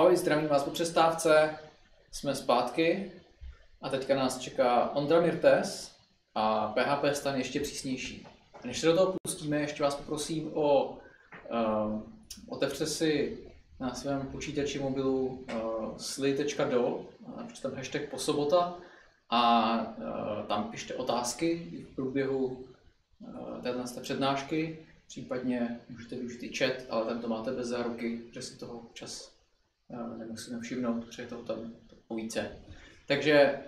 Ahoj, zdravím vás po přestávce. Jsme zpátky a teďka nás čeká Ondra Mirtes a PHP stan ještě přísnější. A než se do toho pustíme, ještě vás poprosím o um, otevřte si na svém počítači mobilu uh, sly.do, napište tam hashtag posobota a uh, tam pište otázky v průběhu uh, eh, této přednášky, případně můžete využít i chat, ale tam to máte bez záruky, že si toho čas nemusíme všimnout, protože je to tam o více. Takže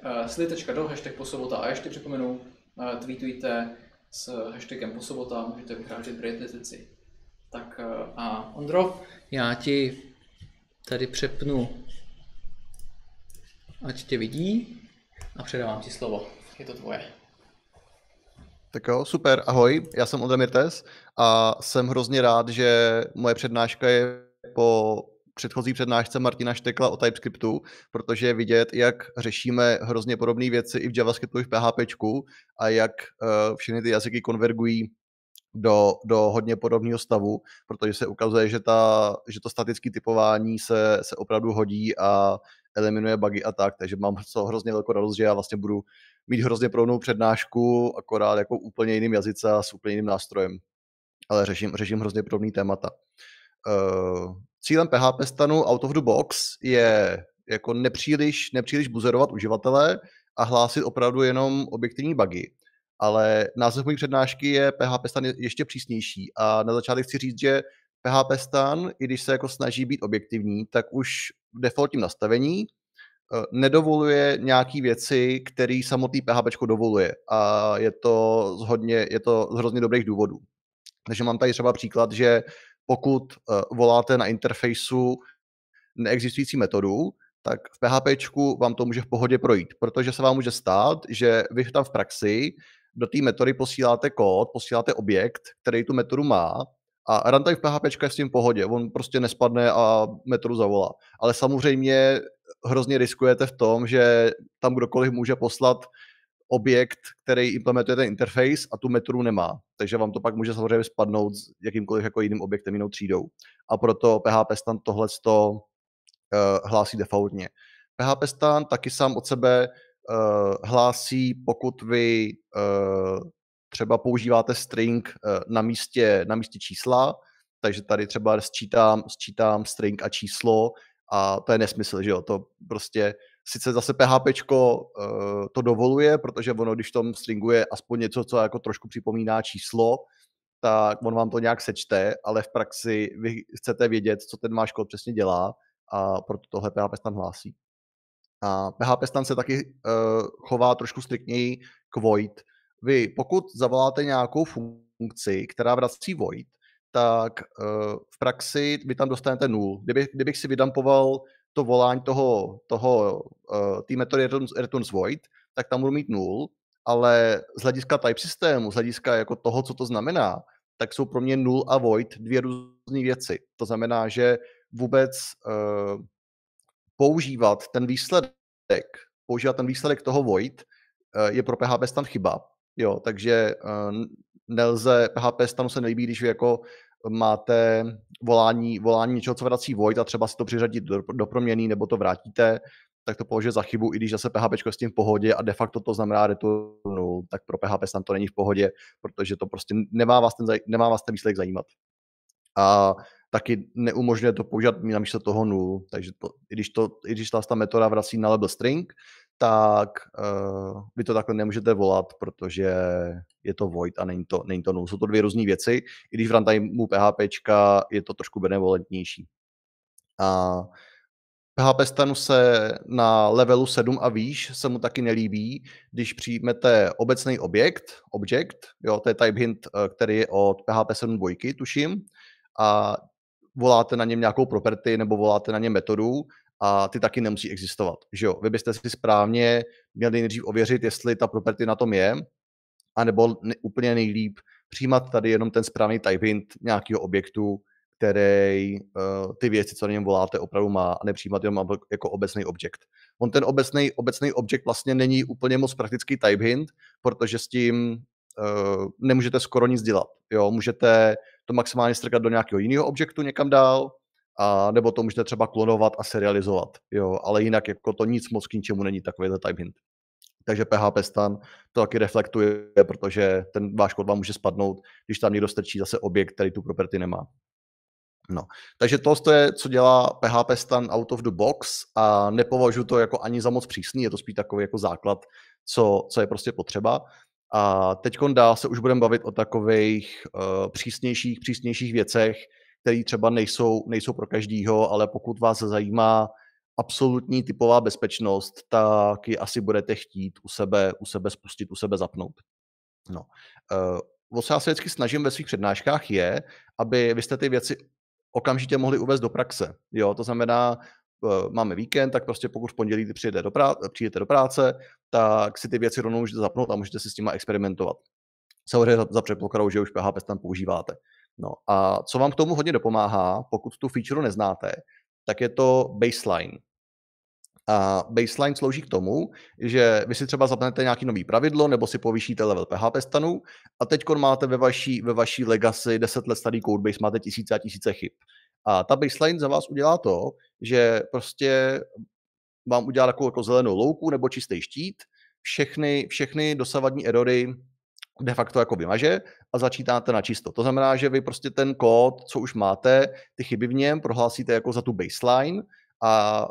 uh, do hashtag posobota a ještě připomenu, uh, tweetujte s hashtagem posobota, můžete vyhrážet prioritizaci. Tak uh, a Ondro? Já ti tady přepnu, ať tě vidí a předávám ti slovo. Je to tvoje. Tak jo, super, ahoj, já jsem Ondra Mirtes a jsem hrozně rád, že moje přednáška je po předchozí přednášce Martina Štekla o TypeScriptu, protože je vidět, jak řešíme hrozně podobné věci i v JavaScriptu, i v PHP a jak eh, všechny ty jazyky konvergují do, do hodně podobného stavu, protože se ukazuje, že, ta, že to statické typování se, se opravdu hodí a eliminuje bugy a tak, takže mám co hrozně velkou radost, že já vlastně budu mít hrozně podobnou přednášku, akorát jako úplně jiným jazyce a s úplně jiným nástrojem. Ale řeším, řeším hrozně podobné témata. Eh, Cílem PHP stanu out of the box je jako nepříliš, nepříliš buzerovat uživatele a hlásit opravdu jenom objektivní bugy. Ale název mojí přednášky je PHP stan ještě přísnější a na začátek chci říct, že PHP stan, i když se jako snaží být objektivní, tak už v defaultním nastavení eh, nedovoluje nějaké věci, které samotný PHP dovoluje. A je to, z hodně, je to z hrozně dobrých důvodů. Takže mám tady třeba příklad, že pokud eh, voláte na interfejsu neexistující metodu, tak v PHP vám to může v pohodě projít, protože se vám může stát, že vy tam v praxi do té metody posíláte kód, posíláte objekt, který tu metodu má a runtime v PHP je s tím v pohodě, on prostě nespadne a metodu zavolá. Ale samozřejmě hrozně riskujete v tom, že tam kdokoliv může poslat objekt, který implementuje ten interface a tu metru nemá. Takže vám to pak může samozřejmě spadnout s jakýmkoliv jako jiným objektem, jinou třídou. A proto PHP stan tohle uh, eh, hlásí defaultně. PHP stan taky sám od sebe uh, hlásí, pokud vy uh, třeba používáte string uh, na místě, na místě čísla, takže tady třeba sčítám, sčítám string a číslo a to je nesmysl, že jo, to prostě uh, Sice zase PHP uh, eh, to dovoluje, protože ono, když tom stringuje aspoň něco, co jako trošku připomíná číslo, tak on vám to nějak sečte, ale v praxi vy chcete vědět, co ten váš kód přesně dělá a proto tohle PHP stan hlásí. A PHP stan se taky uh, chová trošku striktněji k void. Vy, pokud zavoláte nějakou funkci, která vrací void, tak uh, v praxi vy tam dostanete nul. Kdyby, kdybych si vydampoval to volání toho, toho uh, eh, té metody returns, returns void, tak tam budu mít nul, ale z hlediska type systému, z hlediska jako toho, co to znamená, tak jsou pro mě null a void dvě různé věci. To znamená, že vůbec uh, používat ten výsledek, používat ten výsledek toho void uh, je pro PHP stan chyba. Jo, takže uh, nelze, PHP stanu se nelíbí, když vy jako máte volání, volání něčeho, co vrací void a třeba si to přiřadit do, do proměný nebo to vrátíte, tak to považuje za chybu, i když zase PHP je s tím v pohodě a de facto to znamená return tak pro PHP tam to není v pohodě, protože to prostě nemá vás ten, nemá vás ten výsledek zajímat. A taky neumožňuje to používat namísto toho nul, takže to, i, když to, i když ta, ta metoda vrací na label string, tak uh, vy to takhle nemůžete volat, protože je to void a není to, není to null. Jsou to dvě různé věci, i když v runtimeu PHP je to trošku benevolentnější. A PHP stanu se na levelu 7 a výš se mu taky nelíbí, když přijmete obecný objekt, object, jo, to je type hint, eh, který je od PHP 7 dvojky, tuším, a voláte na něm nějakou property nebo voláte na něm metodu, a ty taky nemusí existovat. Že jo? Vy byste si správně měli nejdřív ověřit, jestli ta property na tom je, anebo ne, úplně nejlíp přijímat tady jenom ten správný type hint nějakého objektu, který uh, ty věci, co na něm voláte, opravdu má a nepřijímat jenom jako obecný objekt. On ten obecný, obecný objekt vlastně není úplně moc praktický type hint, protože s tím uh, nemůžete skoro nic dělat. Jo? Můžete to maximálně strkat do nějakého jiného objektu někam dál, a nebo to můžete třeba klonovat a serializovat, jo, ale jinak jako to nic moc k ničemu není takový type hint. Takže PHP stan to taky reflektuje, protože ten váš kód vám může spadnout, když tam někdo strčí zase objekt, který tu property nemá. No. Takže to je, co dělá PHP stan out of the box a nepovažuji to jako ani za moc přísný, je to spíš takový jako základ, co, co je prostě potřeba. A teď dál se už budeme bavit o takových uh, přísnějších, přísnějších věcech, které třeba nejsou, nejsou pro každýho, ale pokud vás zajímá absolutní typová bezpečnost, tak ji asi budete chtít u sebe, u sebe spustit, u sebe zapnout. No. Uh, o co já se vždycky snažím ve svých přednáškách je, aby vy jste ty věci okamžitě mohli uvést do praxe. Jo, to znamená, eh, máme víkend, tak prostě pokud v pondělí přijete do, práce, přijete do práce, tak si ty věci rovnou můžete zapnout a můžete si s nimi experimentovat. Samozřejmě za, za předpokladu, že už PHP tam používáte. No a co vám k tomu hodně dopomáhá, pokud tu feature neznáte, tak je to baseline. A baseline slouží k tomu, že vy si třeba zapnete nějaký nový pravidlo nebo si povýšíte level PHP stanu a teď máte ve vaší, ve vaší legacy 10 let starý codebase, máte tisíce a tisíce chyb. A ta baseline za vás udělá to, že prostě vám udělá takovou jako zelenou louku nebo čistý štít, všechny, všechny dosavadní erory de facto jako vymaže a začítáte na čisto. To znamená, že vy prostě ten kód, co už máte, ty chyby v něm prohlásíte jako za tu baseline a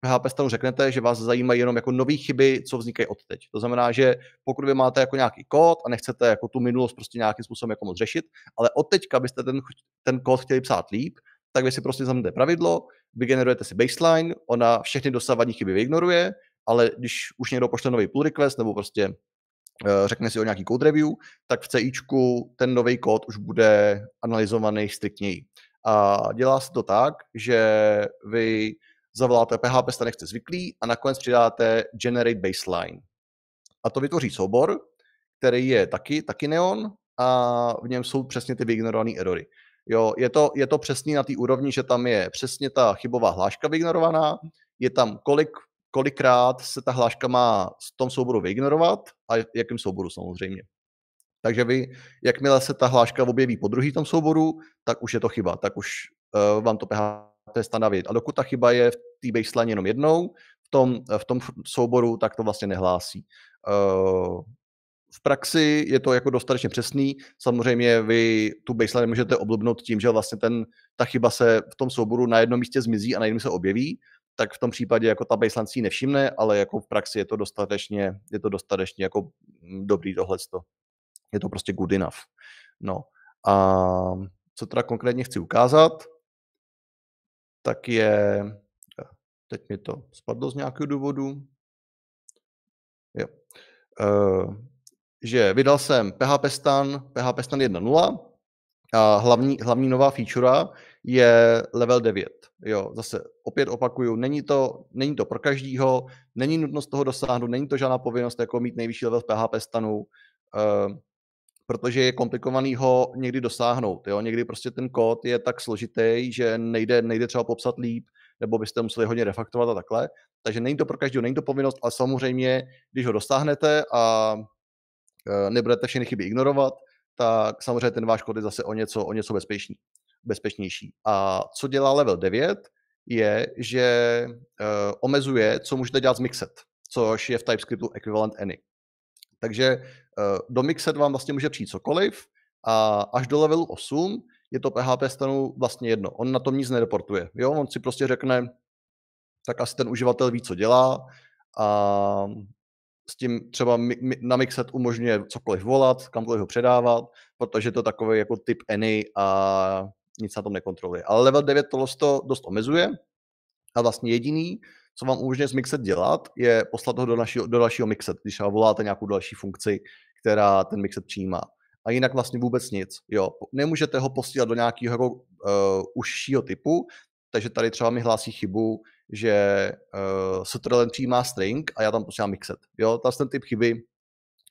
PHP stanu řeknete, že vás zajímají jenom jako nové chyby, co vznikají od teď. To znamená, že pokud vy máte jako nějaký kód a nechcete jako tu minulost prostě nějakým způsobem jako moc řešit, ale od teďka byste ten, ten kód chtěli psát líp, tak vy si prostě zamknete pravidlo, vygenerujete si baseline, ona všechny dosavadní chyby vyignoruje, ale když už někdo pošle nový pull request nebo prostě Eh, řekne si o nějaký code review, tak v CI ten nový kód už bude analyzovaný striktněji. A dělá se to tak, že vy zavoláte PHP stanek jste zvyklí a nakonec přidáte generate baseline. A to vytvoří soubor, který je taky, taky neon a v něm jsou přesně ty vyignorované erory. Jo, je to, je to přesně na té úrovni, že tam je přesně ta chybová hláška vyignorovaná, je tam kolik kolikrát se ta hláška má v tom souboru vyignorovat a jakým souboru samozřejmě. Takže vy, jakmile se ta hláška objeví po druhý tom souboru, tak už je to chyba, tak už uh, vám to PHP stanoví. A dokud ta chyba je v té baseline jenom jednou, v tom, eh, v tom souboru, tak to vlastně nehlásí. Uh, v praxi je to jako dostatečně přesný. Samozřejmě vy tu baseline můžete obdobnout tím, že vlastně ten, ta chyba se v tom souboru na jednom místě zmizí a na jiném se objeví, tak v tom případě jako ta baseline si nevšimne, ale jako v praxi je to dostatečně, je to dostatečně jako mm, dobrý dohled. To. Je to prostě good enough. No a co teda konkrétně chci ukázat, tak je, teď mi to spadlo z nějakého důvodu, jo, uh, že vydal jsem PHP Stan, PHP Stan 1.0, a hlavní, hlavní nová feature je level 9. Jo, zase opět opakuju, není to, není to pro každýho, není nutnost toho dosáhnout, není to žádná povinnost jako mít nejvyšší level v PHP stanu, uh, protože je komplikovaný ho někdy dosáhnout. Jo? Někdy prostě ten kód je tak složitý, že nejde, nejde třeba popsat líp, nebo byste museli hodně refaktovat a takhle. Takže není to pro každého, není to povinnost, ale samozřejmě, když ho dosáhnete a eh, nebudete všechny chyby ignorovat, tak samozřejmě ten váš kód je zase o něco, o něco bezpečný bezpečnější. A co dělá level 9, je, že eh, omezuje, co můžete dělat z Mixet, což je v TypeScriptu ekvivalent any. Takže eh, do Mixet vám vlastně může přijít cokoliv a až do levelu 8 je to PHP stanu vlastně jedno. On na tom nic nereportuje. Jo? On si prostě řekne, tak asi ten uživatel ví, co dělá a s tím třeba na Mixet umožňuje cokoliv volat, kamkoliv ho předávat, protože to je takový jako typ any a nic na tom nekontroluje. Ale level 9 to to dost omezuje a vlastně jediný, co vám umožňuje mixet dělat, je poslat ho do, našího, do dalšího mixet, když voláte nějakou další funkci, která ten mixet přijímá. A jinak vlastně vůbec nic. Jo, nemůžete ho posílat do nějakého uh, užšího typu, takže tady třeba mi hlásí chybu, že uh, eh, Sutrelen přijímá string a já tam posílám mixet. Jo, ta ten typ chyby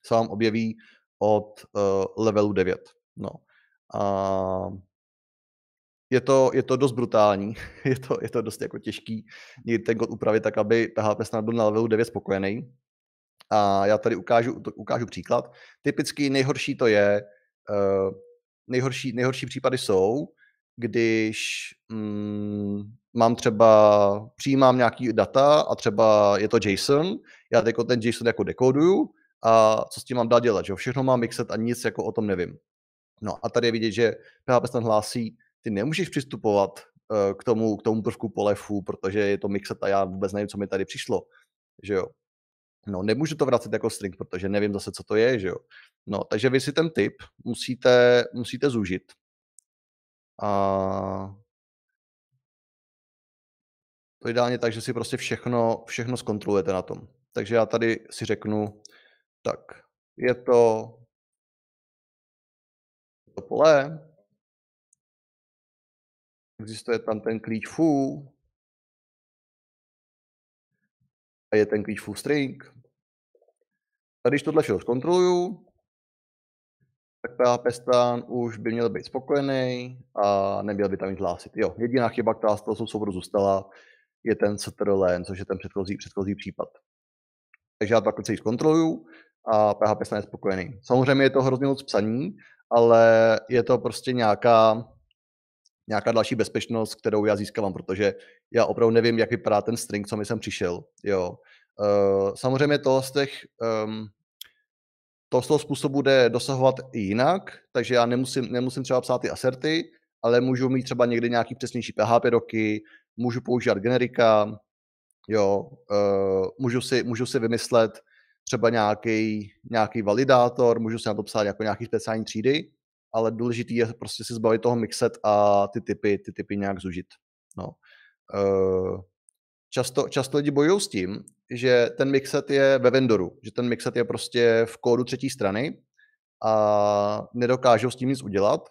se vám objeví od uh, levelu 9. No. A uh, je to, je to dost brutální, je to, je to dost jako těžký někdy ten kód upravit tak, aby ta HP snad byl na levelu 9 spokojený. A já tady ukážu, ukážu příklad. Typicky nejhorší to je, eh, nejhorší, nejhorší případy jsou, když mm, mám třeba, přijímám nějaký data a třeba je to JSON, já jako ten JSON jako dekoduju a co s tím mám dát dělat, že všechno mám mixet a nic jako o tom nevím. No a tady je vidět, že PHP snad hlásí, ty nemůžeš přistupovat eh, k tomu, k tomu prvku polefu, protože je to mixet a já vůbec nevím, co mi tady přišlo, že jo. No, nemůžu to vracet jako string, protože nevím zase, co to je, že jo. No, takže vy si ten typ musíte, musíte zúžit. A to ideálně tak, že si prostě všechno, všechno zkontrolujete na tom. Takže já tady si řeknu, tak je to, je to pole, Existuje tam ten klíč foo a je ten klíč foo string. A když tohle všechno zkontroluju, tak pestán už by měl být spokojený a neměl by tam nic hlásit. Jo, jediná chyba, která z toho souboru zůstala, je ten strlen, což je ten předchozí, předchozí případ. Takže já to takhle celý zkontroluju a PHP je spokojený. Samozřejmě je to hrozně moc psaní, ale je to prostě nějaká nějaká další bezpečnost, kterou já získávám, protože já opravdu nevím, jak vypadá ten string, co mi jsem přišel. Jo. Uh, samozřejmě to z těch um, to z toho způsobu jde dosahovat i jinak, takže já nemusím, nemusím třeba psát ty aserty, ale můžu mít třeba někdy nějaký přesnější PHP doky, můžu používat generika, jo, uh, můžu, si, můžu si vymyslet třeba nějaký, nějaký validátor, můžu si na to psát jako nějaký speciální třídy, ale důležitý je prostě si zbavit toho mixet a ty typy, ty typy nějak zužit. No. Eh, často, často lidi bojují s tím, že ten mixet je ve vendoru, že ten mixet je prostě v kódu třetí strany a nedokážou s tím nic udělat,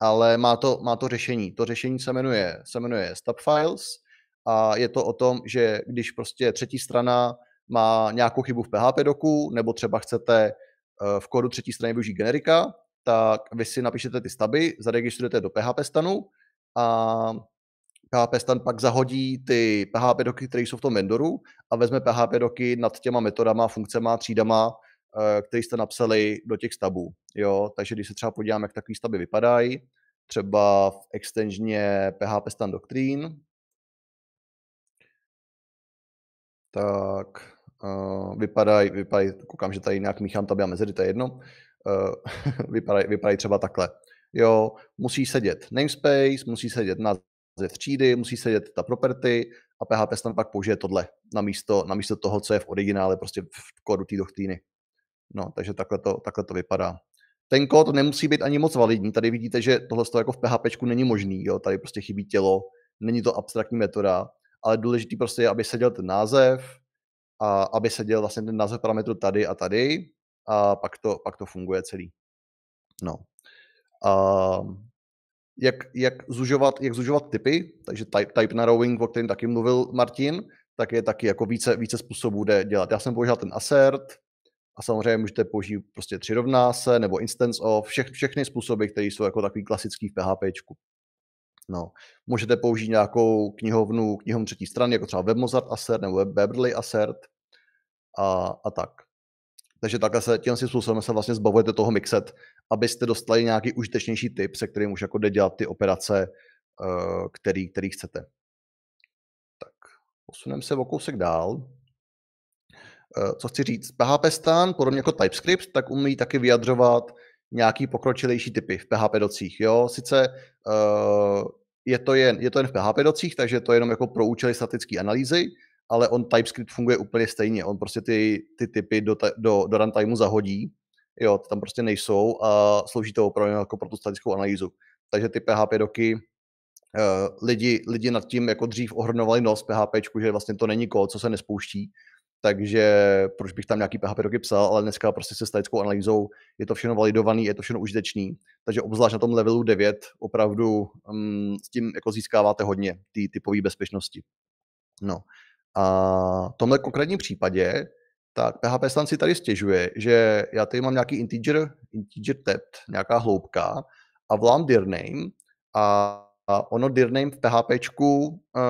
ale má to, má to řešení. To řešení se jmenuje, se jmenuje Stub Files a je to o tom, že když prostě třetí strana má nějakou chybu v PHP doku, nebo třeba chcete eh, v kódu třetí strany využít generika, tak vy si napíšete ty staby, zaregistrujete do PHP stanu a PHP stan pak zahodí ty PHP doky, které jsou v tom vendoru a vezme PHP doky nad těma metodama, funkcemi, třídama, eh, které jste napsali do těch stabů. Jo? Takže když se třeba podíváme, jak takové staby vypadají, třeba v extenžně PHP stan doctrine, tak eh, vypadají, vypadaj, koukám, že tady nějak míchám taby a mezery, to je jedno. Eh, vypadají, vypadají třeba takhle. Jo, musí sedět namespace, musí sedět název třídy, musí sedět ta property a PHP tam pak použije tohle na místo, na místo toho, co je v originále, prostě v kódu té doktríny. No, takže takhle to, takhle to vypadá. Ten kód nemusí být ani moc validní. Tady vidíte, že tohle jako v PHP není možný. Jo? Tady prostě chybí tělo, není to abstraktní metoda, ale důležitý prostě je, aby seděl ten název, a aby seděl vlastně ten název parametru tady a tady a pak to, pak to funguje celý. No. Uh, jak, jak, zužovat, jak zužovat typy, takže type, type narrowing, o kterém taky mluvil Martin, tak je taky jako více, více způsobů, bude dělat. Já jsem použil ten assert a samozřejmě můžete použít prostě tři rovná se nebo instance of, vše, všechny způsoby, které jsou jako takový klasický v PHP. No. Můžete použít nějakou knihovnu, knihovnu třetí strany, jako třeba WebMozart assert nebo Web assert a, a tak. Takže takhle se tím způsobem se vlastně zbavujete toho mixet, abyste dostali nějaký užitečnější typ, se kterým už jako jde dělat ty operace, eh, který, který chcete. Tak, posuneme se o kousek dál. Eh, co chci říct, PHP stan, podobně jako TypeScript, tak umí taky vyjadřovat nějaký pokročilejší typy v PHP docích. Jo? Sice eh, je to, jen, je to jen v PHP docích, takže to je jenom jako pro účely statické analýzy, ale on TypeScript funguje úplně stejně. On prostě ty, ty typy do, do, do runtimeu zahodí, jo, tam prostě nejsou a slouží to opravdu jako pro tu statickou analýzu. Takže ty PHP doky, uh, lidi, lidi nad tím jako dřív ohrnovali nos PHP, že vlastně to není kód, co se nespouští, takže proč bych tam nějaký PHP doky psal, ale dneska prostě se statickou analýzou je to všechno validovaný, je to všechno užitečný, takže obzvlášť na tom levelu 9 opravdu um, s tím jako získáváte hodně ty typové bezpečnosti. No. A v tomhle konkrétním případě tak PHP stan si tady stěžuje, že já tady mám nějaký integer, integer tapped, nějaká hloubka a volám dir name a, a ono dir name v PHP uh, eh,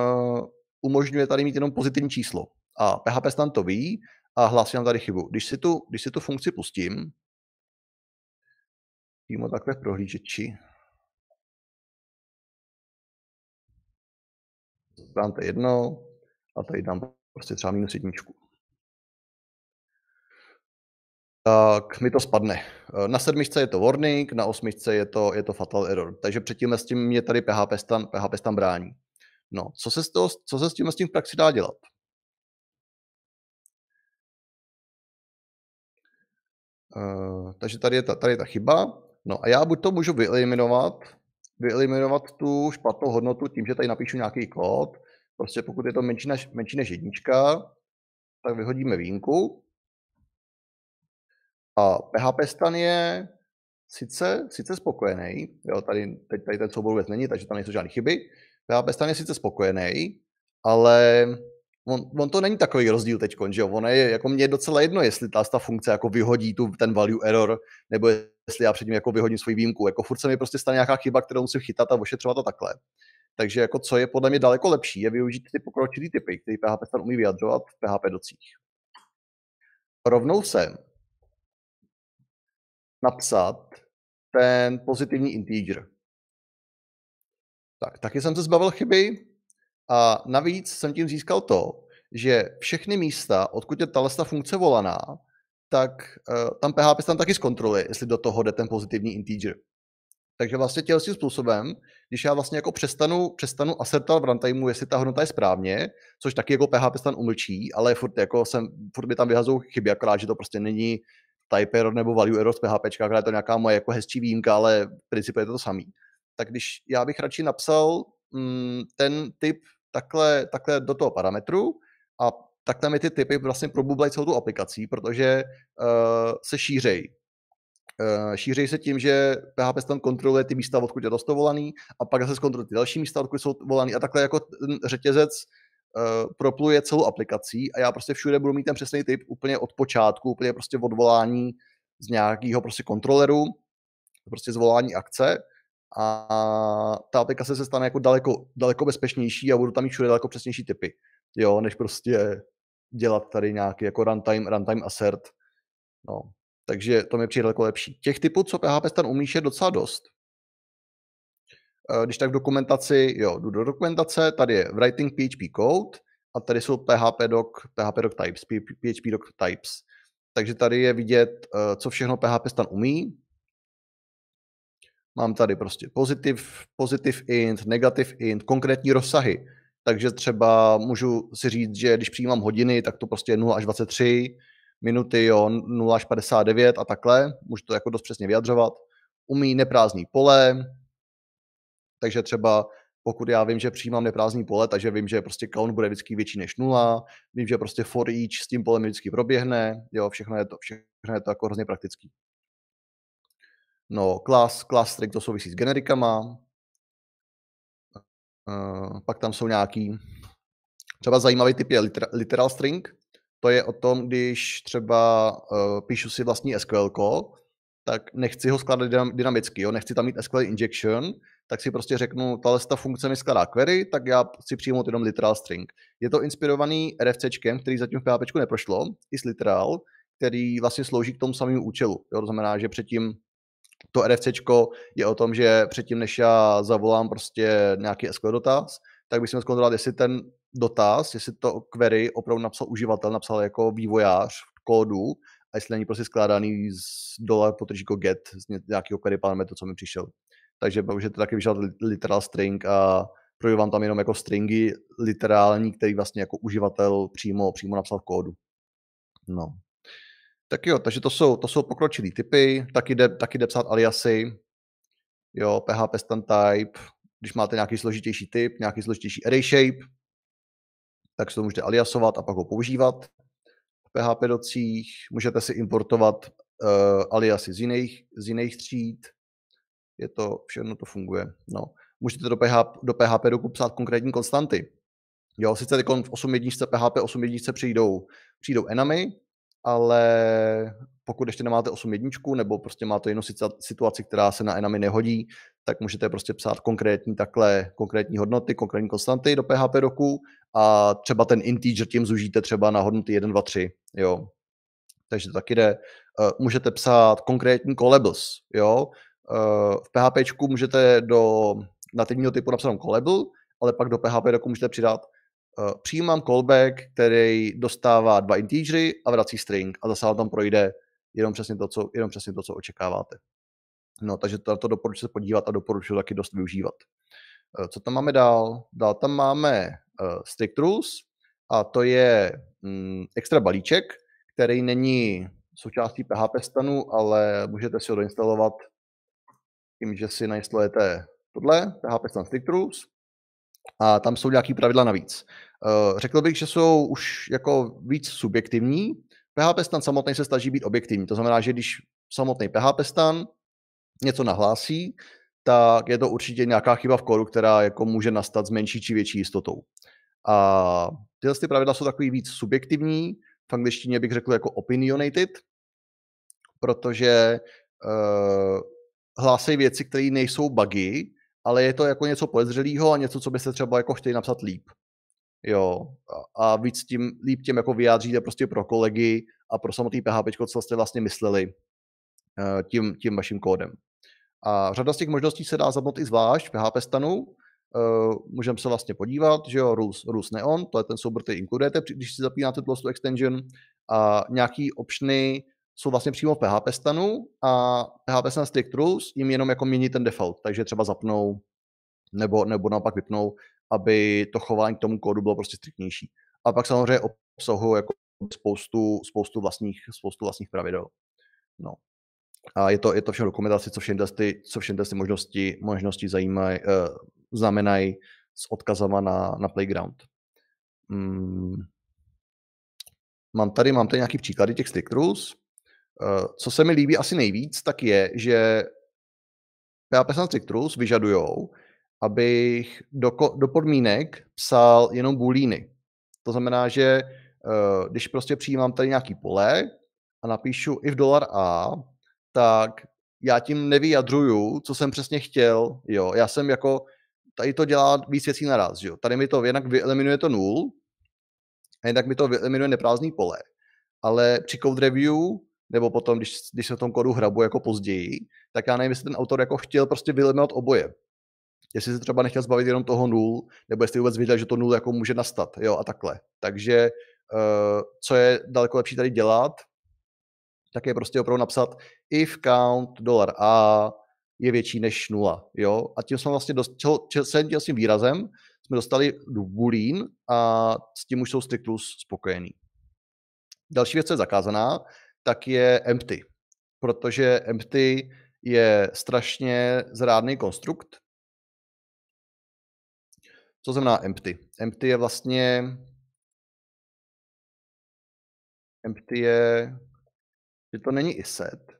umožňuje tady mít jenom pozitivní číslo. A PHP stan to ví a hlásí nám tady chybu. Když si tu, když si tu funkci pustím, přímo takhle v prohlížeči, to jednou, a tady dám prostě třeba minus jedničku. Tak mi to spadne. Na sedmičce je to warning, na osmičce je to, je to fatal error. Takže předtím s tím mě tady PHP tam, PHP tam brání. No, co se, s toho, co se s tím, s tím v praxi dá dělat? Uh, takže tady je, ta, tady je ta chyba. No a já buď to můžu vyeliminovat, vyeliminovat tu špatnou hodnotu tím, že tady napíšu nějaký kód, Prostě pokud je to menší než, menší než jednička, tak vyhodíme výjimku. A PHP stan je sice, sice spokojený, jo, tady, teď, tady ten soubor vůbec není, takže tam nejsou žádné chyby. PHP stan je sice spokojený, ale on, on, to není takový rozdíl teď, že jo? Ono je, jako mě je docela jedno, jestli ta, ta funkce jako vyhodí tu, ten value error, nebo jestli já předtím jako vyhodím svoji výjimku. Jako furt se mi prostě stane nějaká chyba, kterou musím chytat a ošetřovat to takhle. Takže jako co je podle mě daleko lepší, je využít ty pokročilé typy, které PHP stan umí vyjadřovat v PHP docích. Rovnou jsem napsat ten pozitivní integer. Tak, taky jsem se zbavil chyby a navíc jsem tím získal to, že všechny místa, odkud je tahle funkce volaná, tak uh, tam PHP tam taky zkontroluje, jestli do toho jde ten pozitivní integer. Takže vlastně tím způsobem, když já vlastně jako přestanu, přestanu asertovat v runtimeu, jestli ta hodnota je správně, což taky jako PHP stan umlčí, ale furt, jako jsem, furt mi tam vyhazují chyby, akorát, že to prostě není type error nebo value error z PHP, akorát je to nějaká moje jako hezčí výjimka, ale v principu je to to samý. Tak když já bych radši napsal mm, ten typ takhle, takhle do toho parametru a takhle mi ty typy vlastně probublají celou tu aplikací, protože uh, se šířejí Eh, šíří se tím, že PHP tam kontroluje ty místa, odkud je dost volaný, a pak zase zkontroluje ty další místa, odkud jsou volaný. A takhle jako ten řetězec eh, propluje celou aplikací a já prostě všude budu mít ten přesný typ úplně od počátku, úplně prostě odvolání z nějakého prostě kontroleru, prostě zvolání akce a ta aplikace se stane jako daleko, daleko bezpečnější a budu tam mít všude daleko přesnější typy, jo, než prostě dělat tady nějaký jako runtime, runtime assert, no. Takže to mi přijde daleko lepší. Těch typů, co PHP stan umíš, je docela dost. Eh, když tak v dokumentaci, jo, jdu do dokumentace, tady je writing PHP code a tady jsou PHP doc, PHP doc types, PHP doc types. Takže tady je vidět, eh, co všechno PHP stan umí. Mám tady prostě positive, positive int, negative int, konkrétní rozsahy. Takže třeba můžu si říct, že když přijímám hodiny, tak to prostě je 0 až 23, minuty jo, 0 až 59 a takhle, můžu to jako dost přesně vyjadřovat. Umí neprázdný pole, takže třeba pokud já vím, že přijímám neprázdný pole, takže vím, že prostě count bude vždycky větší než nula, vím, že prostě for each s tím polem vždycky proběhne, jo, všechno je to, všechno je to jako hrozně praktický. No, class, class string to souvisí s generikama, uh, pak tam jsou nějaký, třeba zajímavý typ je literal string, to je o tom, když třeba uh, píšu si vlastní SQL, tak nechci ho skládat dynamicky, jo? nechci tam mít SQL injection, tak si prostě řeknu, tahle ta funkce mi skládá query, tak já si přijmu jenom literal string. Je to inspirovaný RFCčkem, který zatím v PHP neprošlo, i s literal, který vlastně slouží k tomu samému účelu. Jo? To znamená, že předtím to RFC je o tom, že předtím, než já zavolám prostě nějaký SQL dotaz, tak bych měl zkontrolovat, jestli ten dotaz, jestli to query opravdu napsal uživatel, napsal jako vývojář v kódu, a jestli není prostě skládaný z dole potržíko jako get z nějakého query parametru, co mi přišel. Takže můžete taky vyšel literal string a projde vám tam jenom jako stringy literální, který vlastně jako uživatel přímo, přímo napsal v kódu. No. Tak jo, takže to jsou, to jsou pokročilý typy, taky jde, taky jde psát aliasy, jo, PHP stand type, když máte nějaký složitější typ, nějaký složitější array shape, tak se to můžete aliasovat a pak ho používat v PHP docích. Můžete si importovat uh, aliasy z jiných, z jiných tříd. Je to, všechno to funguje. No. Můžete do PHP, do PHP doku psát konkrétní konstanty. Jo, sice v jedničce, PHP jedničce přijdou, přijdou enamy, ale pokud ještě nemáte 8 jedničku, nebo prostě máte jenom situaci, která se na enami nehodí, tak můžete prostě psát konkrétní takhle, konkrétní hodnoty, konkrétní konstanty do PHP doku a třeba ten integer tím zužíte třeba na hodnoty 1, 2, 3, jo. Takže to taky jde. Eh, můžete psát konkrétní callables, jo. Eh, v PHP můžete do nativního typu napsat callable, ale pak do PHP doku můžete přidat eh, přijímám callback, který dostává dva integery a vrací string a zase tam projde jenom přesně to, co, jenom přesně to, co očekáváte. No, takže na to doporučuji se podívat a doporučuji taky dost využívat. Eh, co tam máme dál? Dál tam máme eh, Strict Rules a to je mm, extra balíček, který není součástí PHP stanu, ale můžete si ho doinstalovat tím, že si nainstalujete tohle, PHP stan Strict Rules, a tam jsou nějaký pravidla navíc. Eh, řekl bych, že jsou už jako víc subjektivní, PHP stan samotný se snaží být objektivní. To znamená, že když samotný PHP stan něco nahlásí, tak je to určitě nějaká chyba v kódu, která jako může nastat s menší či větší jistotou. A tyhle ty pravidla jsou takový víc subjektivní, v angličtině bych řekl jako opinionated, protože uh, eh, hlásí věci, které nejsou bugy, ale je to jako něco podezřelého a něco, co by se třeba jako chtěli napsat líp. Jo, a víc tím, líp tím jako vyjádříte prostě pro kolegy a pro samotný PHP, co jste vlastně mysleli eh, tím, tím vaším kódem. A řada z těch možností se dá zapnout i zvlášť v PHP stanu. Eh, můžeme se vlastně podívat, že jo, Rus, Rus Neon, to je ten soubor, který inkludujete, když si zapínáte tu extension a nějaký optiony jsou vlastně přímo v PHP stanu a PHP stan strict rules jim jenom jako mění ten default, takže třeba zapnou nebo, nebo naopak vypnou aby to chování k tomu kódu bylo prostě striktnější. A pak samozřejmě obsahu jako spoustu, spoustu, vlastních, spoustu vlastních pravidel. No. A je to, je to všechno dokumentaci, co všechny ty, co všechny ty možnosti, možnosti zajímají, eh, znamenají s odkazama na, na playground. Mm. Mám tady, mám tady nějaký příklady těch strict rules. Eh, co se mi líbí asi nejvíc, tak je, že PHP Strict Rules vyžadují, abych do, do podmínek psal jenom bulíny. To znamená, že eh, když prostě přijímám tady nějaký pole a napíšu i v dolar A, tak já tím nevyjadruju, co jsem přesně chtěl. Jo, já jsem jako, tady to dělá víc věcí naraz. Jo. Tady mi to jednak vyeliminuje to nul, a jednak mi to vyeliminuje neprázdný pole. Ale při code review, nebo potom, když, když se v tom kodu hrabu jako později, tak já nevím, jestli ten autor jako chtěl prostě vyeliminovat oboje jestli se třeba nechtěl zbavit jenom toho nul, nebo jestli vůbec věděl, že to nul jako může nastat, jo, a takhle. Takže eh, co je daleko lepší tady dělat, tak je prostě opravdu napsat if count dolar a je větší než nula, jo, a tím jsme vlastně dostal, s tím výrazem jsme dostali boolean a s tím už jsou strictus spokojený. Další věc, co je zakázaná, tak je empty, protože empty je strašně zrádný konstrukt, co znamená empty? Empty je vlastně... Empty je, že to není iset.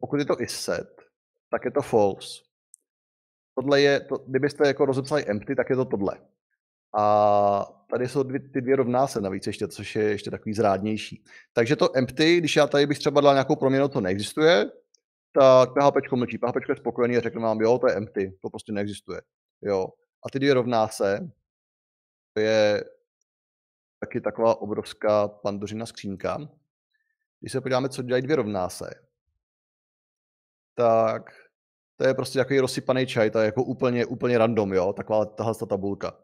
Pokud je to iset, tak je to false. Tohle je, to, kdybyste jako rozepsali empty, tak je to tohle. A tady jsou dvě, ty dvě rovná se navíc ještě, což je ještě takový zrádnější. Takže to empty, když já tady bych třeba dal nějakou proměnu, to neexistuje, tak PHP mlčí. PHP je spokojený a řekne vám, jo, to je empty, to prostě neexistuje. Jo, a dvě rovná se, to je taky taková obrovská pandořina skřínka. Když se podíváme, co dělají dvě rovná se, tak to je prostě takový rozsypaný čaj, to je jako úplně, úplně random, jo, taková tahle ta tabulka.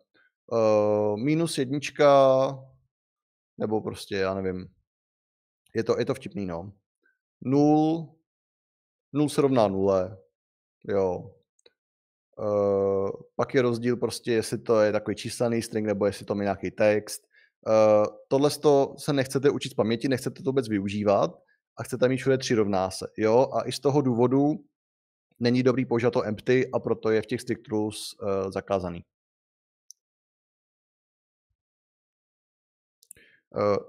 Uh, minus jednička, nebo prostě, já nevím, je to, je to vtipný, no. Nul, nul se rovná nule, jo. Eh, pak je rozdíl prostě, jestli to je takový číselný string, nebo jestli to je nějaký text. Uh, eh, tohle se nechcete učit z paměti, nechcete to vůbec využívat a chcete mít všude tři rovná se. Jo? A i z toho důvodu není dobrý použít to empty a proto je v těch strict rules uh, zakázaný.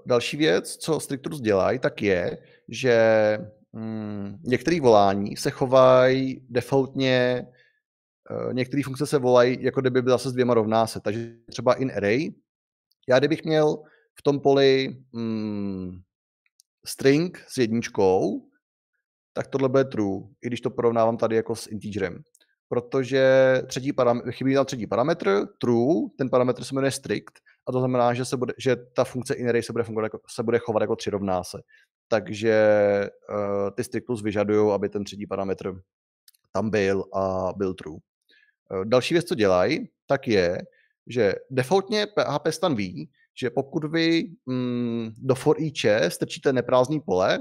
další věc, co strict rules dělají, tak je, že mm, některé volání se chovají defaultně Eh, některé funkce se volají, jako kdyby byla se s dvěma rovná se. Takže třeba in array, já kdybych měl v tom poli mm, string s jedničkou, tak tohle bude true, i když to porovnávám tady jako s integerem. Protože třetí param- chybí tam třetí parametr, true, ten parametr se jmenuje strict, a to znamená, že, se bude, že ta funkce array se bude, fungovat jako, se bude chovat jako tři rovná se. Takže uh, ty strictus vyžadují, aby ten třetí parametr tam byl a byl true. Eh, další věc, co dělají, tak je, že defaultně PHP stan ví, že pokud vy mm, do for each strčíte neprázdný pole,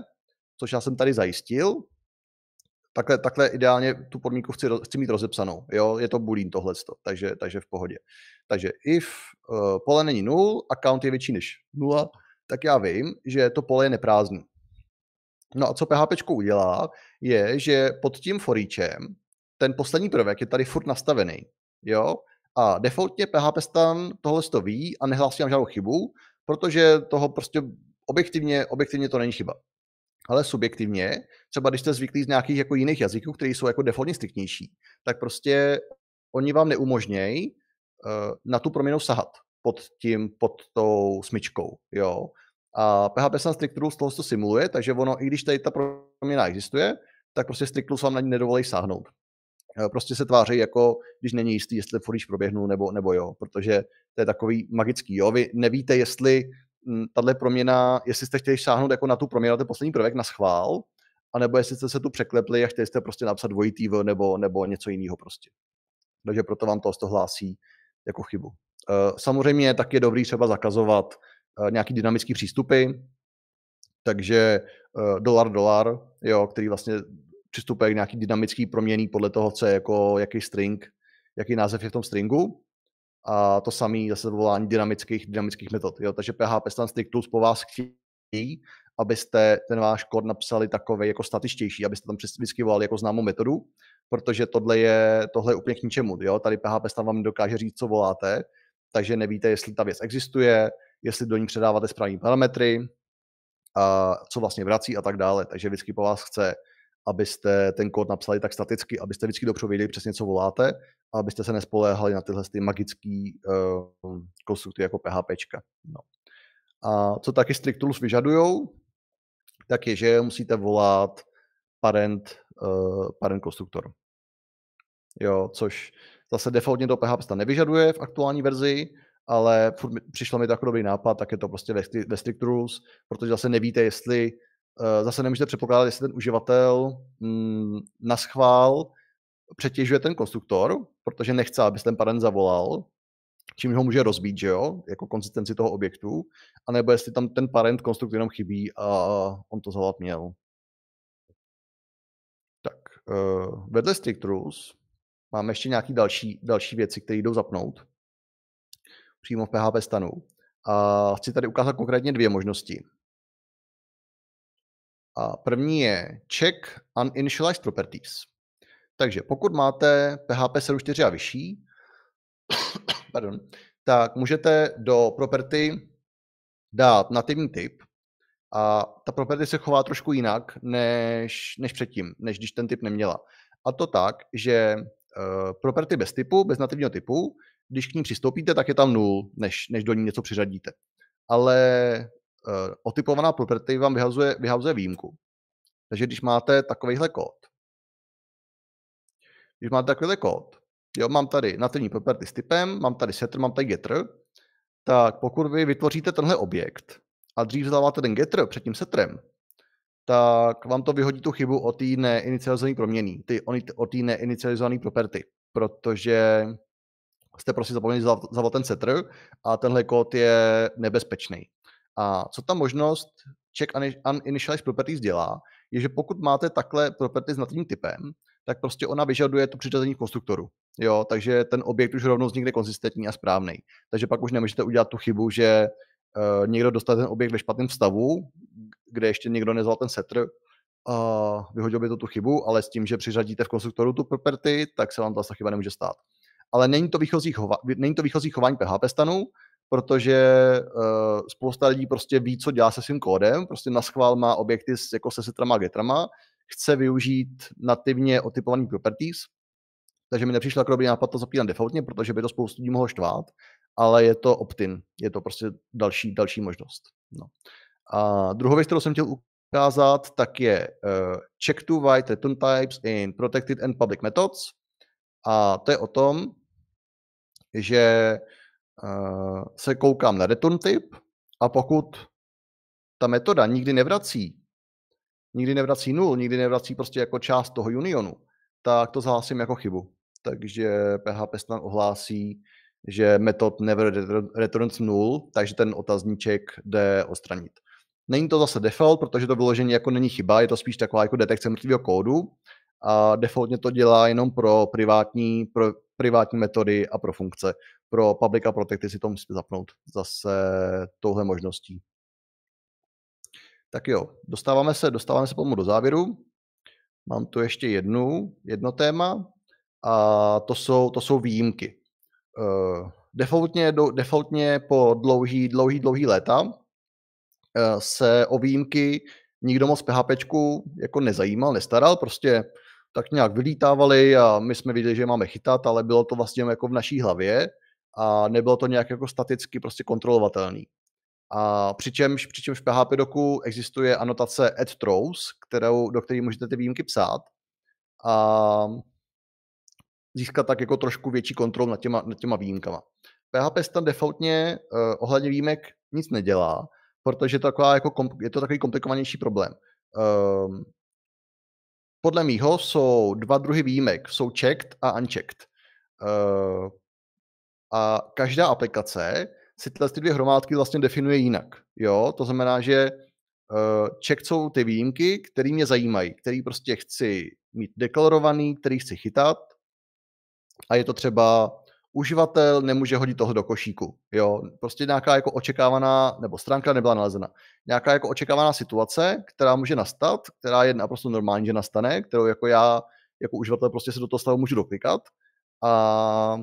což já jsem tady zajistil, takhle, takhle ideálně tu podmínku chci, chci mít rozepsanou. Jo? Je to boolean tohle, takže, takže v pohodě. Takže if uh, pole není nul a count je větší než nula, tak já vím, že to pole je neprázdný. No a co PHP udělá, je, že pod tím foríčem ten poslední prvek je tady furt nastavený. Jo? A defaultně PHP stan tohle to ví a nehlásí nám žádnou chybu, protože toho prostě objektivně, objektivně to není chyba. Ale subjektivně, třeba když jste zvyklí z nějakých jako jiných jazyků, které jsou jako defaultně striktnější, tak prostě oni vám neumožňují eh, na tu proměnu sahat pod tím, pod tou smyčkou, jo. A PHP Sun Strict Rules tohle simuluje, takže ono, i když tady ta proměna existuje, tak prostě Strict Rules vám na ní nedovolí sáhnout. Eh, prostě se tváří jako, když není jistý, jestli furíš proběhnu nebo, nebo jo, protože to je takový magický, jo, vy nevíte, jestli hm, tahle proměna, jestli jste chtěli sáhnout jako na tu proměnu, ten poslední prvek na schvál, anebo jestli jste se tu překlepli a chtěli jste prostě napsat dvojitý V nebo, nebo něco jiného prostě. Takže proto vám to z toho hlásí jako chybu. Eh, samozřejmě tak je dobrý třeba zakazovat eh, nějaký dynamický přístupy, takže dolar, dolar, jo, který vlastně přistupuje k nějaký dynamický proměný podle toho, co je jako, jaký string, jaký název je v tom stringu. A to samé zase volání dynamických, dynamických metod. Jo? Takže PHP Static Tools po vás chtějí, abyste ten váš kód napsali takový jako statičtější, abyste tam vždycky volali jako známou metodu, protože tohle je, tohle je úplně k ničemu. Jo? Tady PHP Stan vám dokáže říct, co voláte, takže nevíte, jestli ta věc existuje, jestli do ní předáváte správní parametry, a co vlastně vrací a tak dále. Takže vždycky po vás chce abyste ten kód napsali tak staticky, abyste vždycky dobře věděli přesně, co voláte a abyste se nespoléhali na tyhle ty magické uh, ehm, konstrukty jako PHP. No. A co taky strict tools vyžadují, tak je, že musíte volat parent, uh, parent konstruktor. Jo, což zase defaultně to PHP nevyžaduje v aktuální verzi, ale furt mi, přišlo mi takový dobrý nápad, tak je to prostě ve, ve strict rules, protože zase nevíte, jestli Eh, zase nemůžete předpokládat, jestli ten uživatel mm, na schvál přetěžuje ten konstruktor, protože nechce, aby ten parent zavolal, čím ho může rozbít, že jo, jako konzistenci toho objektu, anebo jestli tam ten parent konstruktor jenom chybí a on to zavolat měl. Tak, uh, vedle strict rules máme ještě nějaké další, další věci, které jdou zapnout přímo v PHP stanu. A chci tady ukázat konkrétně dvě možnosti. A první je check uninitialized properties. Takže pokud máte PHP 7.4 a vyšší, pardon, tak můžete do property dát nativní typ a ta property se chová trošku jinak než, než předtím, než když ten typ neměla. A to tak, že uh, property bez typu, bez nativního typu, když k ní přistoupíte, tak je tam nul, než, než do ní něco přiřadíte. Ale Eh, otypovaná property vám vyhazuje, vyhazuje výjimku. Takže když máte takovýhle kód, když máte takovýhle kód, jo, mám tady nativní property s typem, mám tady setter, mám tady getter, tak pokud vy vytvoříte tenhle objekt a dřív zdáváte ten getter před tím setterem, tak vám to vyhodí tu chybu o té neinicializované proměny, ty, o té neinicializované property, protože jste prostě zapomněli zavolat ten setter a tenhle kód je nebezpečný. A co ta možnost check uninitialized properties dělá, je, že pokud máte takhle property s natým typem, tak prostě ona vyžaduje to přiřazení konstruktoru. Jo, takže ten objekt už rovnou vznikne konzistentní a správný. Takže pak už nemůžete udělat tu chybu, že uh, někdo dostal ten objekt ve špatném stavu, kde ještě někdo nezval ten setr, uh, vyhodil by to tu chybu, ale s tím, že přiřadíte v konstruktoru tu property, tak se vám ta chyba nemůže stát. Ale není to výchozí, chova- není to výchozí chování PHP stanu, protože uh, spousta lidí prostě ví, co dělá se svým kódem, prostě na schvál má objekty s, jako se setrama a getrama, chce využít nativně otypovaný properties, takže mi nepřišlo jako dobrý nápad to zapínat defaultně, protože by to spoustu lidí mohlo štvát, ale je to opt-in, je to prostě další, další možnost. No. A druhou věc, kterou jsem chtěl ukázat, tak je uh, check to white return types in protected and public methods. A to je o tom, že Eh, se koukám na return typ a pokud ta metoda nikdy nevrací, nikdy nevrací nul, nikdy nevrací prostě jako část toho unionu, tak to zahlásím jako chybu. Takže PHP snad ohlásí, že metod never returns nul, takže ten otazníček jde odstranit. Není to zase default, protože to vyložení jako není chyba, je to spíš taková jako detekce mrtvého kódu a defaultně to dělá jenom pro privátní, pro privátní metody a pro funkce. Pro public a protecty si to musíte zapnout zase touhle možností. Tak jo, dostáváme se, dostáváme se pomalu do závěru. Mám tu ještě jednu, jedno téma a to jsou, to jsou výjimky. Uh, defaultně, do, defaultně po dlouhý, dlouhý, dlouhý léta uh, se o výjimky nikdo moc PHP jako nezajímal, nestaral, prostě tak nějak vylítávali a my jsme viděli, že máme chytat, ale bylo to vlastně jako v naší hlavě a nebylo to nějak jako staticky prostě kontrolovatelný. A přičemž, přičemž v PHP doku existuje anotace add throws, kterou, do které můžete ty výjimky psát a získat tak jako trošku větší kontrol nad těma, nad těma výjimkama. PHP stan defaultně uh, ohledně výjimek nic nedělá, protože to taková jako, je to takový komplikovanější problém. Uh, podle mýho jsou dva druhy výjimek. Jsou checked a unchecked. Uh, a každá aplikace si tyhle ty dvě hromádky vlastně definuje jinak. Jo? To znamená, že uh, checked jsou ty výjimky, které mě zajímají, které prostě chci mít deklarovaný, který chci chytat. A je to třeba uživatel nemůže hodit toho do košíku. Jo? Prostě nějaká jako očekávaná, nebo stránka nebyla nalezena, nějaká jako očekávaná situace, která může nastat, která je naprosto normální, že nastane, kterou jako já jako uživatel prostě se do toho stavu můžu doklikat a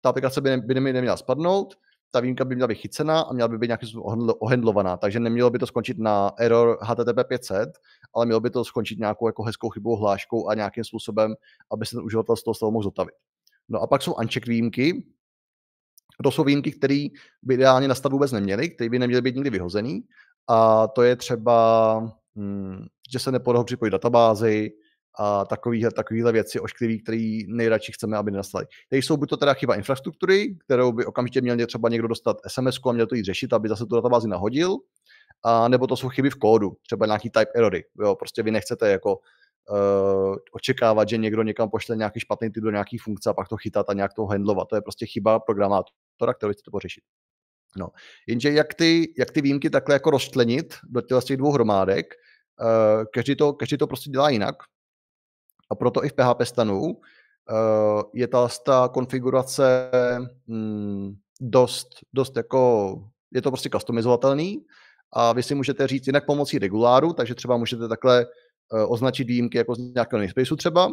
ta aplikace by, ne, by neměla spadnout, ta výjimka by měla být chycena a měla by být nějakým způsobem ohendlovaná, takže nemělo by to skončit na error HTTP 500, ale mělo by to skončit nějakou jako hezkou chybou hláškou a nějakým způsobem, aby se ten uživatel z toho stavu mohl zotavit. No a pak jsou unchecked výjimky. A to jsou výjimky, které by ideálně nastat vůbec neměly, které by neměly být nikdy vyhozený. A to je třeba, hm, že se nepodařilo připojit databázy a takovýhle, takovýhle věci ošklivý, které nejradši chceme, aby nenastaly. Tady jsou buď to teda chyba infrastruktury, kterou by okamžitě měl třeba někdo dostat SMS a měl to jít řešit, aby zase tu databázi nahodil, a nebo to jsou chyby v kódu, třeba nějaký type erory. Jo, prostě vy nechcete jako Eh, očekávat, že někdo někam pošle nějaký špatný typ do nějaký funkce a pak to chytat a nějak to handlovat. To je prostě chyba programátora, který chce to pořešit. No. Jenže jak ty, jak ty výjimky takhle jako roztlenit do těch dvou hromádek, eh, každý, to, každý to prostě dělá jinak. A proto i v PHP stanu eh, je ta, ta konfigurace hm, dost, dost jako, je to prostě customizovatelný a vy si můžete říct jinak pomocí reguláru, takže třeba můžete takhle Eh, označit výjimky jako z nějakého namespaceu třeba,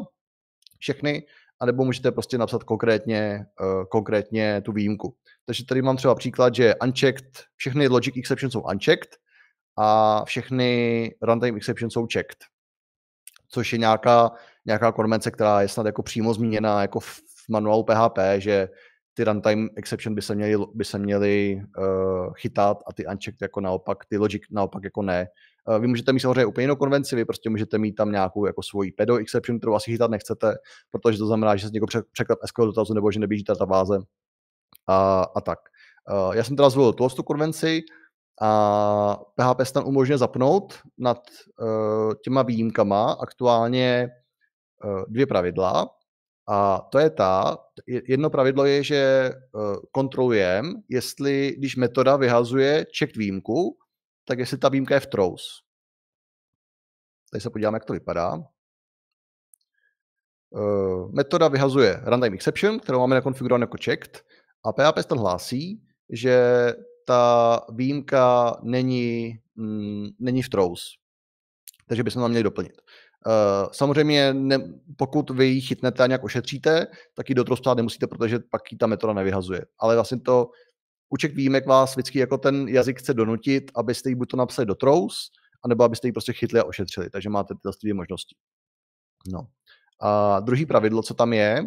všechny, anebo můžete prostě napsat konkrétně, eh, konkrétně tu výjimku. Takže tady mám třeba příklad, že unchecked, všechny logic exceptions jsou unchecked a všechny runtime exceptions jsou checked, což je nějaká, nějaká konvence, která je snad jako přímo zmíněná jako v manuálu PHP, že ty runtime exception by se měly, by se měly uh, chytat a ty unchecked jako naopak, ty logic naopak jako ne. Eh, vy můžete mít samozřejmě úplně jinou konvenci, vy prostě můžete mít tam nějakou jako svoji pedo exception, kterou asi chytat nechcete, protože to znamená, že se někoho překlep SQL dotazu nebo že neběží databáze a, a tak. Eh, já jsem teda zvolil tuhle konvenci, a PHP se tam umožňuje zapnout nad uh, těma výjimkama aktuálně uh, dvě pravidla. A to je ta, jedno pravidlo je, že uh, kontrolujeme, jestli když metoda vyhazuje check výjimku, tak jestli ta výjimka je v trous. Tady se podíváme, jak to vypadá. Eh, metoda vyhazuje runtime exception, kterou máme nakonfigurovanou jako checked, a PHP ten hlásí, že ta výjimka není, mm, není v trous. Takže bychom tam měli doplnit. Eh, samozřejmě, ne, pokud vy ji chytnete a nějak ošetříte, tak ji do trous nemusíte, protože pak ji ta metoda nevyhazuje. Ale vlastně to Uček výjimek vás vždycky jako ten jazyk chce donutit, abyste ji buď to napsali do trous, anebo abyste ji prostě chytli a ošetřili. Takže máte tyhle dvě možnosti. No. A druhý pravidlo, co tam je,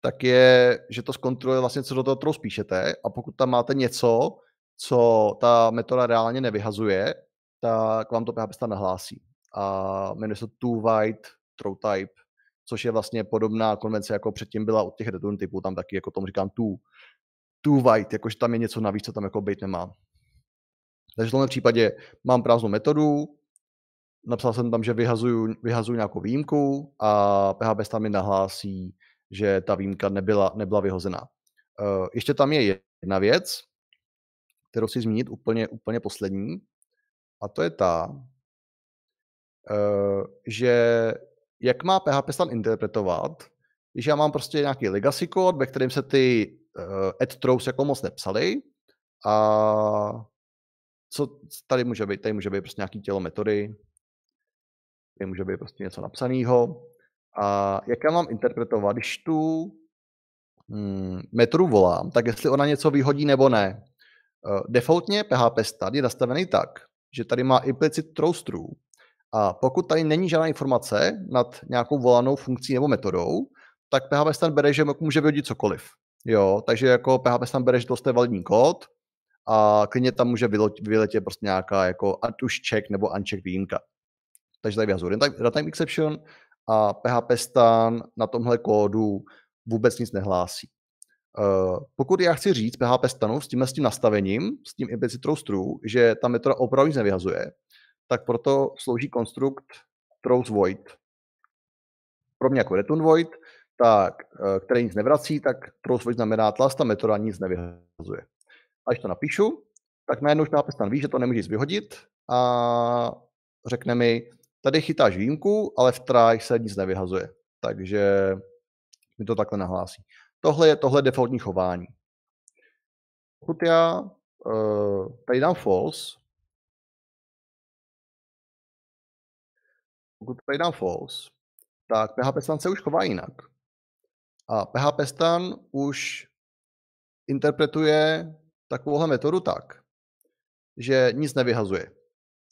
tak je, že to zkontroluje vlastně, co do toho trous píšete a pokud tam máte něco, co ta metoda reálně nevyhazuje, tak vám to PHP nahlásí. A jmenuje se two white throw type, což je vlastně podobná konvence, jako předtím byla od těch return typů, tam taky jako tomu říkám two too white, jakože tam je něco navíc, co tam jako být nemá. Takže v tomhle případě mám prázdnou metodu, napsal jsem tam, že vyhazuju, vyhazuju nějakou výjimku a PHP tam mi nahlásí, že ta výjimka nebyla, nebyla vyhozená. Eh, ještě tam je jedna věc, kterou si zmínit úplně, úplně poslední, a to je ta, eh, že jak má PHP stan interpretovat, když já mám prostě nějaký legacy kód, ve kterém se ty Eh, Ed Trous jako moc nepsali a co tady může být? Tady může být prostě nějaký tělo metody, tady může být prostě něco napsaného. A jak já mám interpretovat, když tu hmm, metru volám, tak jestli ona něco vyhodí nebo ne. Eh, defaultně PHP stat je nastavený tak, že tady má implicit trust A pokud tady není žádná informace nad nějakou volanou funkcí nebo metodou, tak PHP stat bere, že může vyhodit cokoliv. Jo, takže jako PHP tam to je validní kód a klidně tam může vyletět prostě nějaká jako ať už check nebo uncheck výjimka. Takže tady vyhazuju runtime exception a PHP stan na tomhle kódu vůbec nic nehlásí. Uh, pokud já chci říct PHP stanu s tímhle s tím nastavením, s tím implicit true, že ta metoda opravdu nic nevyhazuje, tak proto slouží konstrukt throws void. Pro mě jako return void, tak, e, které nic nevrací, tak throw znamená tlast a metoda nic nevyhazuje. A když to napíšu, tak najednou tam ví, že to nemůžeš vyhodit a řekne mi, tady chytáš výjimku, ale v try se nic nevyhazuje. Takže mi to takhle nahlásí. Tohle je tohle defaultní chování. Pokud já e, tady dám false, pokud tady dám false, tak PHP se už chová jinak. A PHP stan už interpretuje takovouhle metodu tak, že nic nevyhazuje.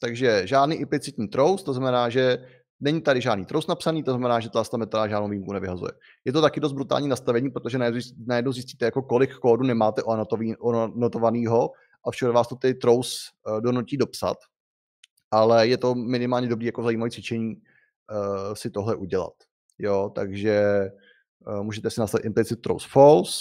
Takže žádný implicitní trous, to znamená, že není tady žádný trous napsaný, to znamená, že ta metoda žádnou výjimku nevyhazuje. Je to taky dost brutální nastavení, protože najednou zjistíte, jako kolik kódu nemáte onotovaného a všude vás to ty trous eh, donutí dopsat. Ale je to minimálně dobrý jako zajímavé cvičení uh, si tohle udělat. Jo, takže Eh, můžete si nastavit implicit true false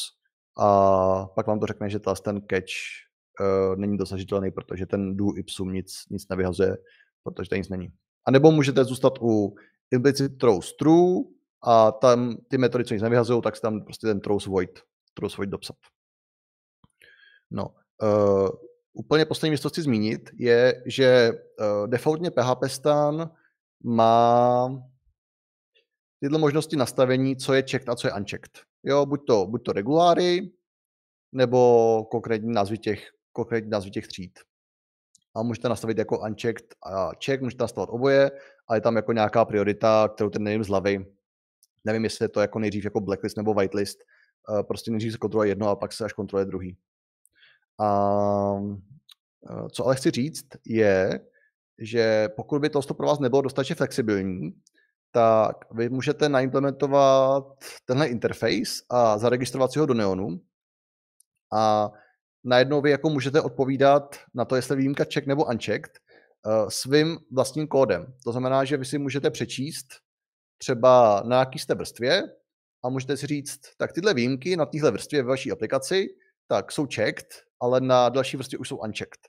a pak vám to řekne, že ten catch eh, není dosažitelný, protože ten do ipsum nic, nic nevyhazuje, protože to nic není. A nebo můžete zůstat u implicit true true a tam ty metody, co nic nevyhazují, tak si tam prostě ten true void, true void dopsat. No, uh, úplně poslední věc, co chci zmínit, je, že uh, defaultně PHP stan má tyhle možnosti nastavení, co je checked a co je unchecked. Jo, buď to, buď to reguláry, nebo konkrétní názvy těch, konkrétní názvy těch tříd. A můžete nastavit jako unchecked a check, můžete nastavit oboje, ale je tam jako nějaká priorita, kterou ten nevím z hlavy. Nevím, jestli je to jako nejdřív jako blacklist nebo whitelist. Eh, prostě nejdřív se kontroluje jedno a pak se až kontroluje druhý. A eh, co ale chci říct, je, že pokud by to pro vás nebylo dostatečně flexibilní, tak vy můžete naimplementovat tenhle interface a zaregistrovat si ho do Neonu. A najednou vy jako můžete odpovídat na to, jestli výjimka check nebo unchecked, eh, svým vlastním kódem. To znamená, že vy si můžete přečíst třeba na jaký jste vrstvě a můžete si říct, tak tyhle výjimky na téhle vrstvě ve vaší aplikaci tak jsou checked, ale na další vrstvě už jsou unchecked.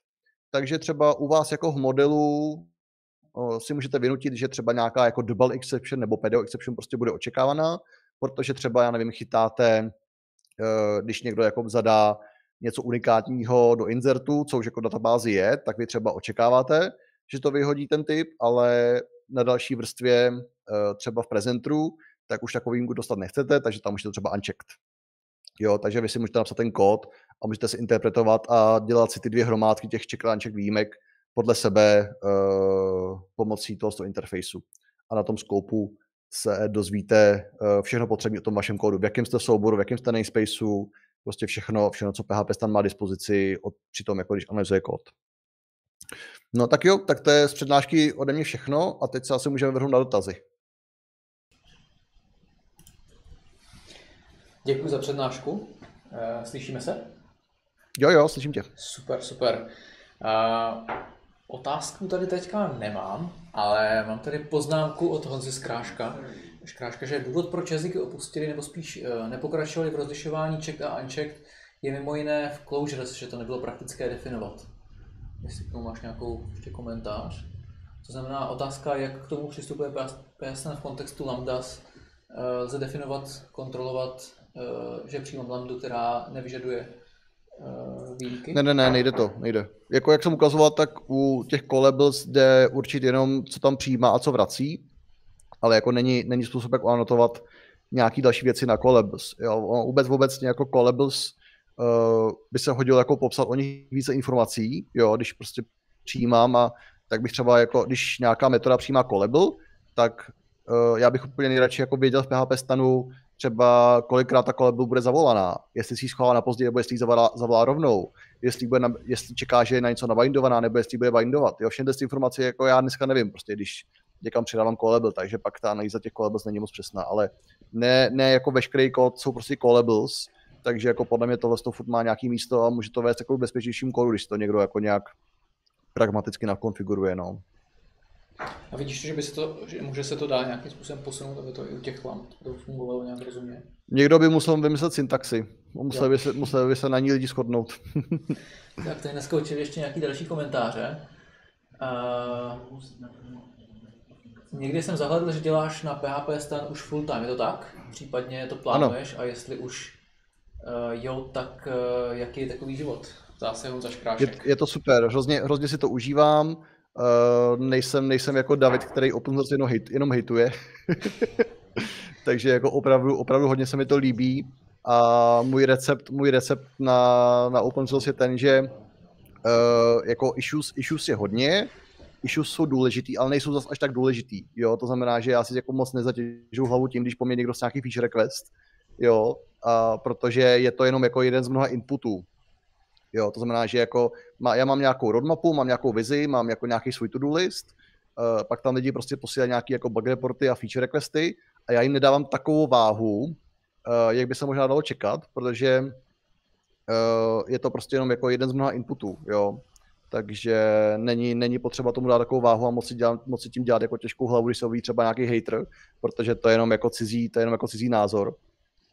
Takže třeba u vás jako v modelu si můžete vynutit, že třeba nějaká jako double exception nebo pedo exception prostě bude očekávaná, protože třeba, já nevím, chytáte, eh, když někdo jako zadá něco unikátního do insertu, co už jako databázi je, tak vy třeba očekáváte, že to vyhodí ten typ, ale na další vrstvě eh, třeba v prezentru, tak už takový výjimku dostat nechcete, takže tam můžete třeba unchecked. Jo, takže vy si můžete napsat ten kód a můžete si interpretovat a dělat si ty dvě hromádky těch čekránček výjimek, podle sebe eh, pomocí tohoto interfejsu. A na tom skoupu se dozvíte eh, všechno potřebné o tom vašem kódu, v jakém jste souboru, v jakém jste namespaceu, prostě všechno, všechno, co PHP tam má dispozici od, při tom, jako když analyzuje kód. No tak jo, tak to je z přednášky ode mě všechno a teď se asi můžeme vrhnout na dotazy. Děkuji za přednášku. Eh, slyšíme se? Jo, jo, slyším tě. Super, super. Otázku tady teďka nemám, ale mám tady poznámku od Honzy Skráška. Škráška, že důvod, proč jazyky opustili nebo spíš eh, nepokračovali v rozlišování ček a Unchecked, je mimo jiné v closures, že to nebylo praktické definovat. Jestli k tomu máš nějakou ještě komentář. To znamená otázka, jak k tomu přistupuje PSN v kontextu lambdas. Eh, lze definovat, kontrolovat, eh, že přijímám lambdu, která nevyžaduje Eh, výjimky? Ne, ne, ne, nejde to, nejde. Jako jak jsem ukazoval, tak u těch kolebles jde určitě jenom, co tam přijímá a co vrací, ale jako není, není způsob, jak anotovat nějaký další věci na kolebles. Jo, vůbec vůbec jako kolebles uh, by se hodilo jako popsat o nich více informací, jo, když prostě přijímám a tak bych třeba jako, když nějaká metoda přijímá kolebl, tak uh, já bych úplně nejradši jako věděl v PHP stanu, třeba kolikrát ta kolebu bude zavolaná, jestli si ji schová na později, nebo jestli ji zavolá, zavolá rovnou, jestli, bude na, jestli čeká, že je na něco nabindovaná, nebo jestli bude bindovat. Jo, všechny ty informace jako já dneska nevím, prostě když někam předávám kolebl, takže pak ta analýza těch kolebles není moc přesná, ale ne, ne jako veškerý kód jsou prostě kolebles, takže jako podle mě tohle to furt má nějaký místo a může to vést jako bezpečnějším kódu, když to někdo jako nějak pragmaticky nakonfiguruje, no. A vidíš, že by se to, že může se to dát nějakým způsobem posunout, aby to i u těch lamp to fungovalo nějak rozumně? Někdo by musel vymyslet syntaxi. Musel by, se, musel by se na ní lidi shodnout. tak tady naskočili ještě nějaký další komentáře. Uh, někdy jsem zahledl, že děláš na PHP stan už full time, je to tak? Případně to plánuješ ano. a jestli už uh, jo, tak uh, jaký je takový život? Zase on zaškrášek. Je, je to super, hrozně, hrozně si to užívám. Eh, nejsem, nejsem jako David, který open source jenom, hit, jenom hituje. Takže jako opravdu, opravdu hodně se mi to líbí. A můj recept, můj recept na, na open source je ten, že uh, jako issues, issues je hodně, issues jsou důležitý, ale nejsou zase až tak důležitý. Jo, to znamená, že já si jako moc nezatěžu hlavu tím, když po mě někdo s nějaký feature request, jo, a protože je to jenom jako jeden z mnoha inputů. Jo, to znamená, že jako má, já mám nějakou roadmapu, mám nějakou vizi, mám jako nějaký svůj to-do list, uh, pak tam lidi prostě posílají nějaké jako bug reporty a feature requesty a já jim nedávám takovou váhu, uh, jak by se možná dalo čekat, protože uh, je to prostě jenom jako jeden z mnoha inputů, jo. Takže není, není potřeba tomu dát takovou váhu a moc si, moci moc si tím dělat jako těžkou hlavu, když se objeví třeba nějaký hater, protože to je jenom jako cizí, to je jenom jako cizí názor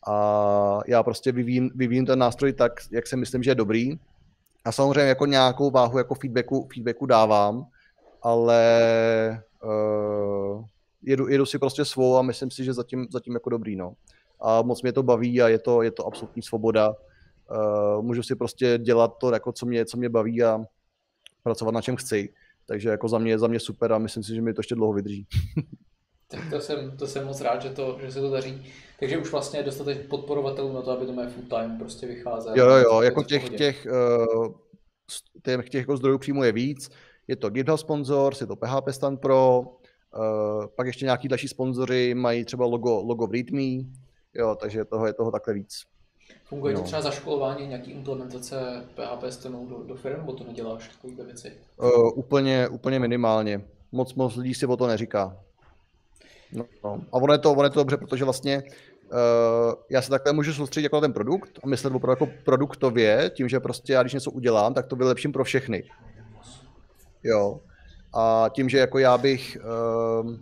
a já prostě vyvím, vyvím ten nástroj tak, jak si myslím, že je dobrý. A samozřejmě jako nějakou váhu jako feedbacku, feedbacku dávám, ale uh, jedu, jedu, si prostě svou a myslím si, že zatím, zatím jako dobrý. No. A moc mě to baví a je to, je to absolutní svoboda. Uh, můžu si prostě dělat to, jako co, mě, co mě baví a pracovat na čem chci. Takže jako za mě, za mě super a myslím si, že mi to ještě dlouho vydrží. Tak to jsem, to jsem moc rád, že, to, že se to daří. Takže už vlastně dostatek podporovatelů na to, aby to moje full time prostě vycházelo. Jo, jo, jo, jako těch, těch, eh, těch, těch jako zdrojů přímo je víc. Je to GitHub sponsor, je to PHP Stand Pro, eh, pak ještě nějaký další sponzoři mají třeba logo, logo v Readme, jo, takže toho je toho takhle víc. Funguje no. to třeba zaškolování nějaký implementace PHP stanou do, do firm, nebo to neděláš takové věci? Uh, úplně, úplně minimálně. Moc moc lidí si o to neříká. No, no. A ono je, to, ono je to dobře, protože vlastně Uh, já se takhle můžu soustředit jako na ten produkt a myslet opravdu jako produktově, tím, že prostě já když něco udělám, tak to vylepším pro všechny. Jo. A tím, že jako já bych uh,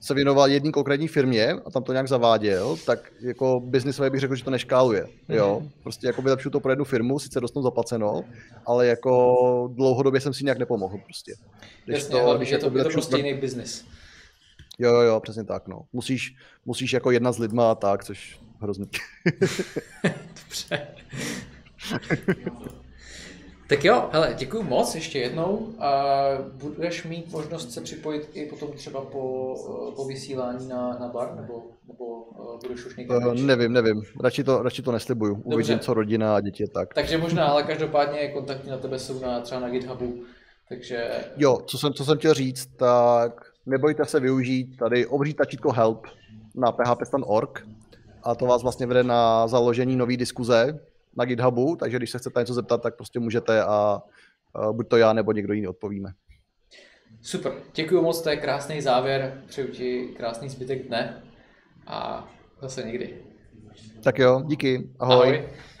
se věnoval jedné konkrétní firmě a tam to nějak zaváděl, tak jako biznisově bych řekl, že to neškáluje. Jo. Mhm. Prostě jako vylepšu to pro jednu firmu, sice dostanu zaplaceno, ale jako dlouhodobě jsem si nějak nepomohl prostě. Když Jasně, to, když je to, jako je to prostě jiný biznis. Jo, jo, jo, přesně tak, no. Musíš, musíš jako jedna s lidma a tak, což hrozně. Dobře. tak jo, hele, děkuji moc ještě jednou. A budeš mít možnost se připojit i potom třeba po, po vysílání na, na bar, nebo, nebo eh, budeš už někde? Uh, nevím, nevím. Radši to, radši to neslibuju. Dobře. co rodina a děti je tak. Takže možná, ale každopádně kontakty na tebe jsou na, třeba na GitHubu. Takže... Jo, co jsem, co jsem chtěl říct, tak nebojte se využít tady obří tačítko help na phpstan.org a to vás vlastně vede na založení nové diskuze na GitHubu, takže když se chcete něco zeptat, tak prostě můžete a buď to já nebo někdo jiný odpovíme. Super, děkuji moc, to je krásný závěr, přeju ti krásný zbytek dne a zase někdy. Tak jo, díky, ahoj. ahoj.